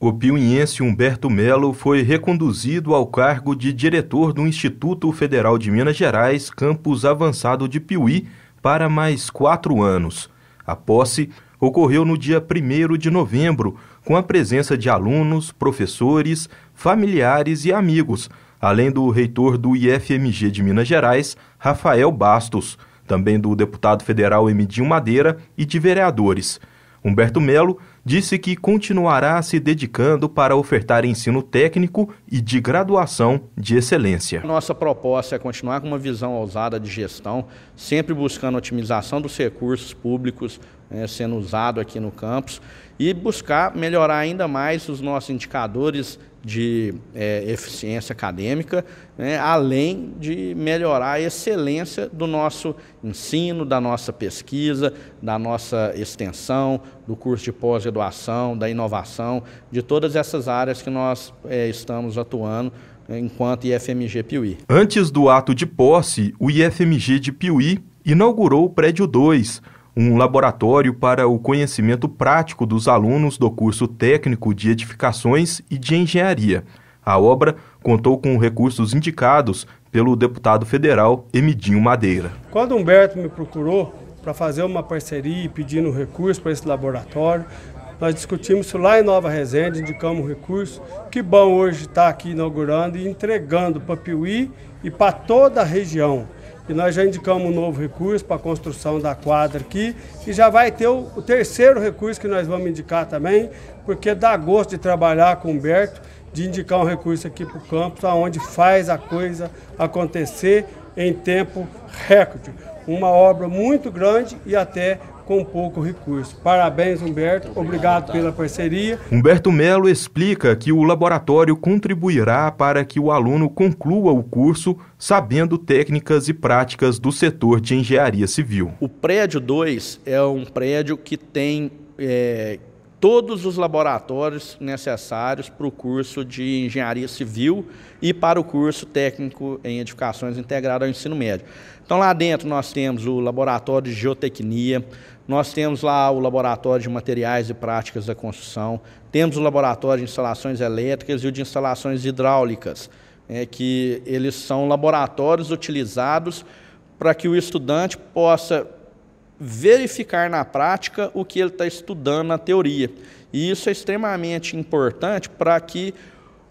O piuiense Humberto Melo foi reconduzido ao cargo de diretor do Instituto Federal de Minas Gerais, campus avançado de Piuí, para mais quatro anos. A posse ocorreu no dia 1 de novembro, com a presença de alunos, professores, familiares e amigos, além do reitor do IFMG de Minas Gerais, Rafael Bastos, também do deputado federal Emidinho Madeira e de vereadores. Humberto Melo disse que continuará se dedicando para ofertar ensino técnico e de graduação de excelência. Nossa proposta é continuar com uma visão ousada de gestão, sempre buscando otimização dos recursos públicos né, sendo usado aqui no campus e buscar melhorar ainda mais os nossos indicadores de é, eficiência acadêmica, né, além de melhorar a excelência do nosso ensino, da nossa pesquisa, da nossa extensão, do curso de pós-graduação, da inovação, de todas essas áreas que nós é, estamos atuando né, enquanto IFMG Piuí. Antes do ato de posse, o IFMG de Piuí inaugurou o prédio 2 um laboratório para o conhecimento prático dos alunos do curso técnico de edificações e de engenharia. A obra contou com recursos indicados pelo deputado federal Emidinho Madeira. Quando Humberto me procurou para fazer uma parceria e pedindo recurso para esse laboratório, nós discutimos isso lá em Nova Resende, indicamos o recurso. Que bom hoje estar aqui inaugurando e entregando para Piuí e para toda a região e nós já indicamos um novo recurso para a construção da quadra aqui. E já vai ter o, o terceiro recurso que nós vamos indicar também, porque dá gosto de trabalhar com o Humberto, de indicar um recurso aqui para o campus, onde faz a coisa acontecer em tempo recorde. Uma obra muito grande e até com pouco recurso. Parabéns, Humberto. Obrigado tá? pela parceria. Humberto Melo explica que o laboratório contribuirá para que o aluno conclua o curso sabendo técnicas e práticas do setor de engenharia civil. O prédio 2 é um prédio que tem. É, todos os laboratórios necessários para o curso de engenharia civil e para o curso técnico em edificações integrado ao ensino médio. Então lá dentro nós temos o laboratório de geotecnia, nós temos lá o laboratório de materiais e práticas da construção, temos o laboratório de instalações elétricas e o de instalações hidráulicas, é, que eles são laboratórios utilizados para que o estudante possa verificar na prática o que ele está estudando na teoria. E isso é extremamente importante para que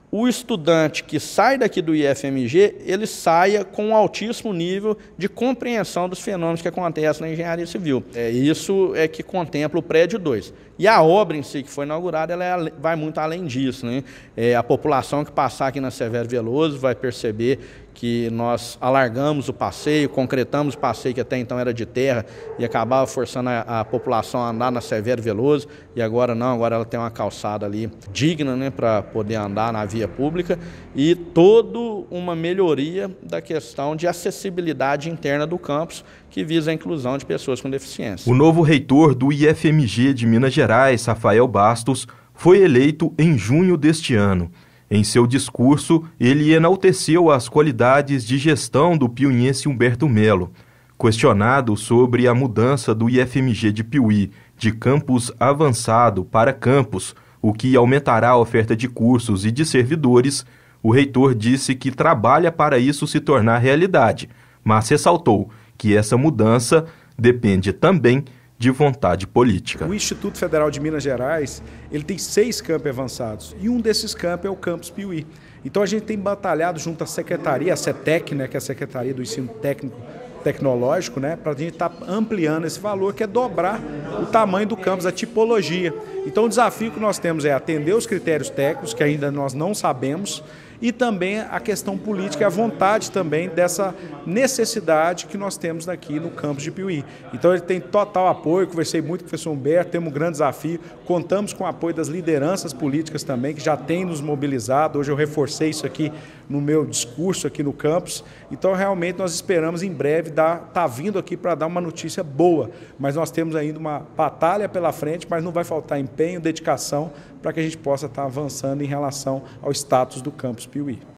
o estudante que sai daqui do IFMG, ele saia com um altíssimo nível de compreensão dos fenômenos que acontecem na engenharia civil. É isso é que contempla o prédio 2. E a obra em si que foi inaugurada, ela é vai muito além disso. Né? É, a população que passar aqui na Severo Veloso vai perceber que nós alargamos o passeio, concretamos o passeio que até então era de terra e acabava forçando a, a população a andar na Severo Veloso e agora não, agora ela tem uma calçada ali digna né, para poder andar na via pública e toda uma melhoria da questão de acessibilidade interna do campus que visa a inclusão de pessoas com deficiência. O novo reitor do IFMG de Minas Gerais, Rafael Bastos, foi eleito em junho deste ano. Em seu discurso, ele enalteceu as qualidades de gestão do piuiense Humberto Melo. Questionado sobre a mudança do IFMG de Piuí de campus avançado para campus, o que aumentará a oferta de cursos e de servidores, o reitor disse que trabalha para isso se tornar realidade, mas ressaltou que essa mudança depende também de vontade política. O Instituto Federal de Minas Gerais ele tem seis campos avançados e um desses campos é o Campus Piuí. Então a gente tem batalhado junto à secretaria, a CETEC, né, que é a Secretaria do Ensino Técnico Tecnológico, né, para a gente estar tá ampliando esse valor, que é dobrar o tamanho do campus, a tipologia. Então o desafio que nós temos é atender os critérios técnicos, que ainda nós não sabemos, e também a questão política, a vontade também dessa necessidade que nós temos aqui no campus de Piuí. Então ele tem total apoio, conversei muito com o professor Humberto, temos um grande desafio, contamos com o apoio das lideranças políticas também, que já têm nos mobilizado, hoje eu reforcei isso aqui no meu discurso aqui no campus, então realmente nós esperamos em breve estar tá vindo aqui para dar uma notícia boa, mas nós temos ainda uma batalha pela frente, mas não vai faltar empenho, dedicação para que a gente possa estar tá avançando em relação ao status do campus. Piuí